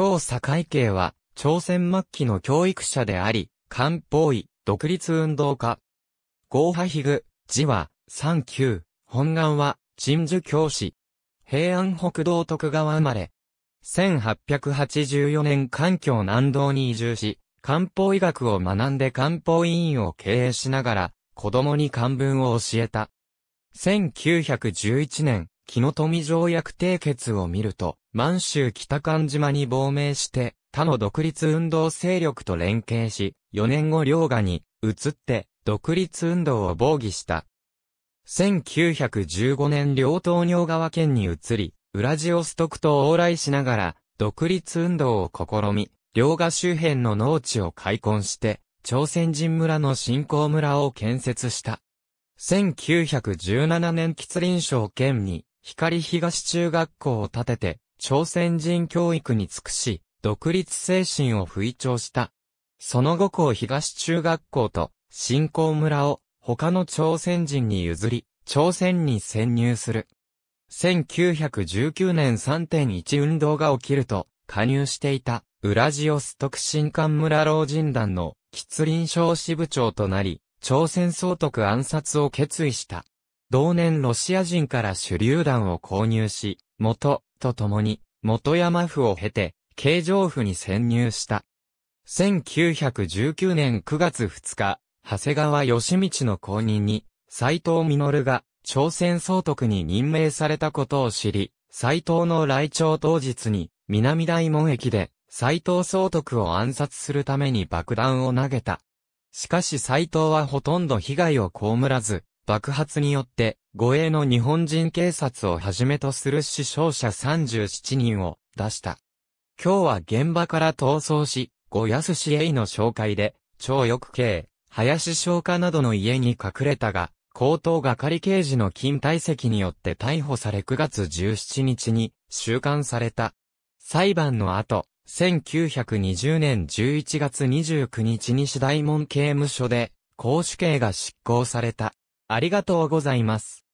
京堺家は、朝鮮末期の教育者であり、漢方医、独立運動家。合派ヒグ、字は、三級、本願は、鎮守教師。平安北道徳川生まれ。1884年環境南道に移住し、漢方医学を学んで漢方医院を経営しながら、子供に漢文を教えた。1911年、木の富条約締結を見ると、満州北関島に亡命して、他の独立運動勢力と連携し、4年後両河に移って、独立運動を防御した。1915年両東尿川県に移り、ウラジオストクと往来しながら、独立運動を試み、両河周辺の農地を開墾して、朝鮮人村の新興村を建設した。1917年吉林省県に光東中学校を建てて、朝鮮人教育に尽くし、独立精神を吹聴した。その後校東中学校と新興村を他の朝鮮人に譲り、朝鮮に潜入する。1919年3.1運動が起きると、加入していた、ウラジオストク新館村老人団の、吉林省支部長となり、朝鮮総督暗殺を決意した。同年ロシア人から手榴弾を購入し、元と共に元山府を経て、京城府に潜入した。1919年9月2日、長谷川義道の後任に、斎藤実が朝鮮総督に任命されたことを知り、斎藤の来庁当日に、南大門駅で、斎藤総督を暗殺するために爆弾を投げた。しかし斎藤はほとんど被害を被らず、爆発によって、護衛の日本人警察をはじめとする死傷者37人を出した。今日は現場から逃走し、五安氏 A の紹介で、超翼系林昇華などの家に隠れたが、高等係刑事の金体積によって逮捕され9月17日に収監された。裁判の後、1920年11月29日に次大門刑務所で、公主刑が執行された。ありがとうございます。